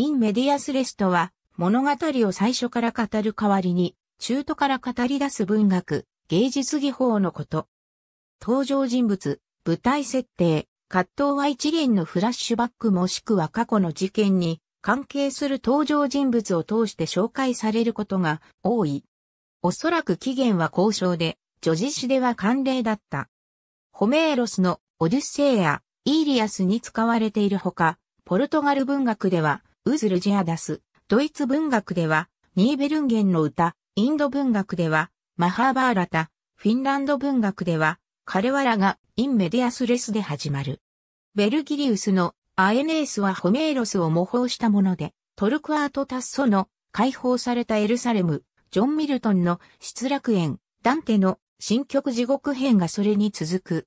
インメディアスレストは、物語を最初から語る代わりに、中途から語り出す文学、芸術技法のこと。登場人物、舞台設定、葛藤は一連のフラッシュバックもしくは過去の事件に関係する登場人物を通して紹介されることが多い。おそらく起源は交渉で、叙事詩では慣例だった。ホメーロスのオデュッセイア、イーリアスに使われているほか、ポルトガル文学ではウズルジアダス、ドイツ文学では、ニーベルンゲンの歌、インド文学では、マハーバーラタ、フィンランド文学では、カレワラがインメディアスレスで始まる。ベルギリウスのアエネースはホメーロスを模倣したもので、トルクアート・タッソの解放されたエルサレム、ジョン・ミルトンの失楽園、ダンテの新曲地獄編がそれに続く。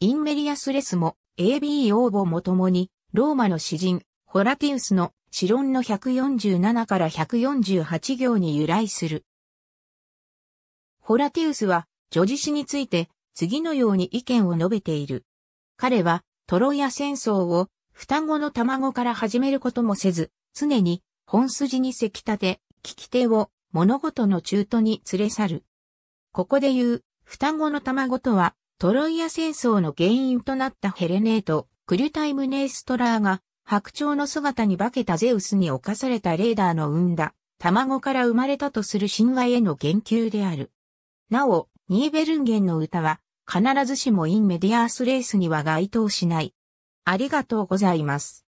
インメディアスレスも AB 応募もともに、ローマの詩人、ホラティウスの子論の147から148行に由来する。ホラティウスは、女児詩について、次のように意見を述べている。彼は、トロイア戦争を、双子の卵から始めることもせず、常に、本筋にせき立て、聞き手を、物事の中途に連れ去る。ここで言う、双子の卵とは、トロイア戦争の原因となったヘレネート、クリュタイムネーストラーが、白鳥の姿に化けたゼウスに侵されたレーダーの生んだ、卵から生まれたとする神話への言及である。なお、ニーベルンゲンの歌は、必ずしもインメディアースレースには該当しない。ありがとうございます。